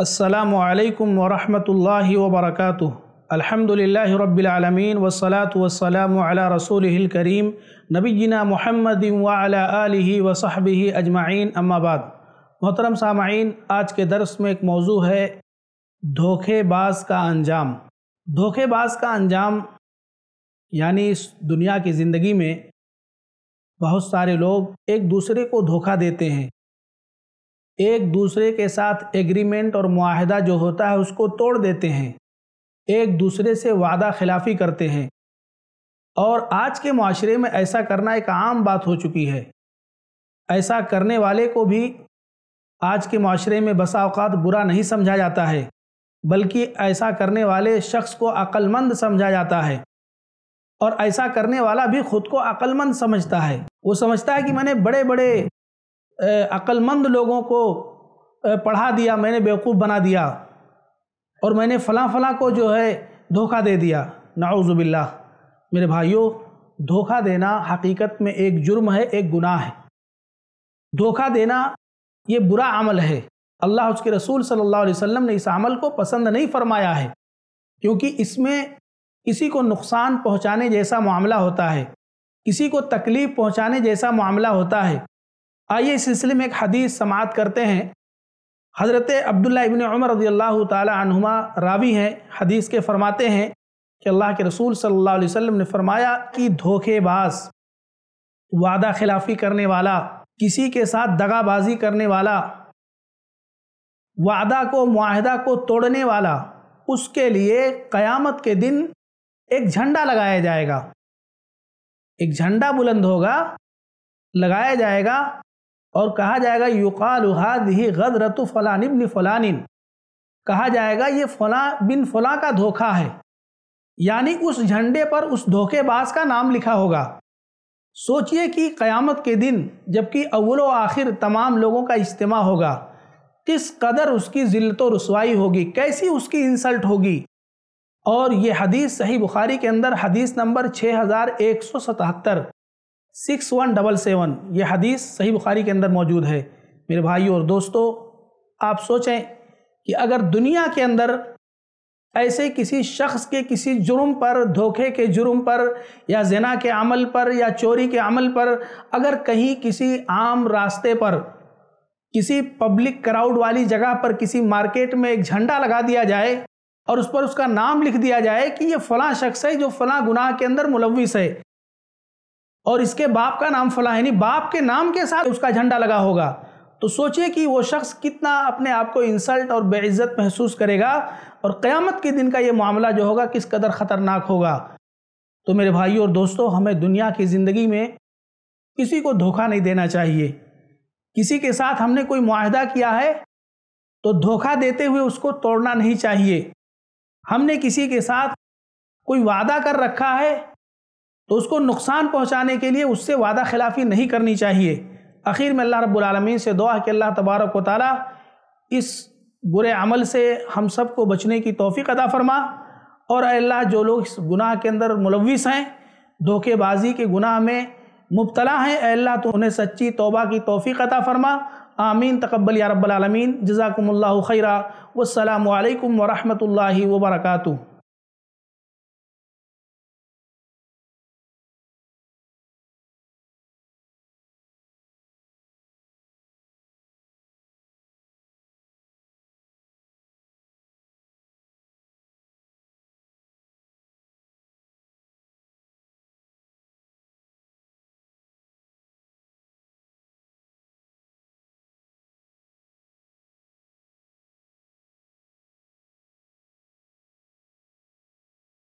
असलकम वरहमल वबरक अलहमदिल्ला रबालमीन वसलात वसलाम रसूल करीम नबीना महमद वसहब अजमाइन अम्माबाद मोहतरम सामीन आज के दरस में एक मौजू है धोखेबाज का अंजाम धोखेबाज का अंजाम यानी इस दुनिया की ज़िंदगी में बहुत सारे लोग एक दूसरे को धोखा देते हैं एक दूसरे के साथ एग्रीमेंट और माहदा जो होता है उसको तोड़ देते हैं एक दूसरे से वादा खिलाफी करते हैं और आज के माशरे में ऐसा करना एक आम बात हो चुकी है ऐसा करने वाले को भी आज के माशरे में बसा अवकात बुरा नहीं समझा जाता है बल्कि ऐसा करने वाले शख्स को अक्लमंद समझा जाता है और ऐसा करने वाला भी खुद को अक्लमंद समझता है वो समझता है कि मैंने बड़े बड़े अक्लमंद लोगों को पढ़ा दिया मैंने बेवकूफ़ बना दिया और मैंने फ़लाँ फ़लाँ को जो है धोखा दे दिया नाउज़ुबिल्ला मेरे भाइयों धोखा देना हकीकत में एक जुर्म है एक गुनाह है धोखा देना ये बुरा अमल है अल्लाह उसके रसूल सल्लल्लाहु अलैहि वसल्लम ने इस अमल को पसंद नहीं फरमाया है क्योंकि इसमें किसी को नुकसान पहुंचाने जैसा मामला होता है किसी को तकलीफ़ पहुंचाने जैसा मामला होता है आइए इस सिलसिले में एक हदीस समात करते हैं हज़रत अब्दुल्ला इबन उमर रजी अल्लाह तुमा रावी हैं हदीस के फरमाते हैं कि अल्लाह के रसूल सल्लल्लाहु अलैहि वसल्लम ने फरमाया कि धोखेबाज वादा खिलाफी करने वाला किसी के साथ दगाबाजी करने वाला वादा को माहदा को तोड़ने वाला उसके लिए क़यामत के दिन एक झंडा लगाया जाएगा एक झंडा बुलंद होगा लगाया जाएगा और कहा जाएगा युकाल ही गदरत फ़लान बिन फ़लानिन कहा जाएगा ये फ़ला बिन फ़ला का धोखा है यानी उस झंडे पर उस धोखेबाज का नाम लिखा होगा सोचिए कि क़यामत के दिन जबकि अव्वल आखिर तमाम लोगों का इज्तम होगा किस कदर उसकी ज़िल्त रसवाई होगी कैसी उसकी इंसल्ट होगी और ये हदीस सही बुखारी के अंदर हदीस नंबर छः हज़ार एक सौ सतहत्तर सिक्स वन डबल सेवन ये हदीस सही बुखारी के अंदर मौजूद है मेरे भाई और दोस्तों आप सोचें कि अगर दुनिया के अंदर ऐसे किसी शख्स के किसी जुर्म पर धोखे के जुर्म पर या जना के अमल पर या चोरी के अमल पर अगर कहीं किसी आम रास्ते पर किसी पब्लिक क्राउड वाली जगह पर किसी मार्केट में एक झंडा लगा दिया जाए और उस पर उसका नाम लिख दिया जाए कि ये फ़लाँ शख्स है जो फ़लाँ गुनाह के अंदर मुलविस है और इसके बाप का नाम फला नहीं बाप के नाम के साथ उसका झंडा लगा होगा तो सोचिए कि वो शख्स कितना अपने आप को इंसल्ट और बेइज्जत महसूस करेगा और क़यामत के दिन का ये मामला जो होगा किस कदर ख़तरनाक होगा तो मेरे भाई और दोस्तों हमें दुनिया की ज़िंदगी में किसी को धोखा नहीं देना चाहिए किसी के साथ हमने कोई माहदा किया है तो धोखा देते हुए उसको तोड़ना नहीं चाहिए हमने किसी के साथ कोई वादा कर रखा है तो उसको नुकसान पहुंचाने के लिए उससे वादा खिलाफी नहीं करनी चाहिए आखिर में अल्लाह रब्बुल से दुआ कि अल्लाह तबारक व ताली इस बुरे अमल से हम सब को बचने की तोफ़ी अदा फरमा और अल्लाह जो लोग इस गुनाह के अंदर मुलविस हैं धोखेबाजी के गुनाह में मुबतला हैं अल्लाह तो उन्हें सच्ची तोबा की तोफ़ी अदा फरमा आमीन तकबल या रब्बल आलमीन खैरा वसलम वरहमल वर्का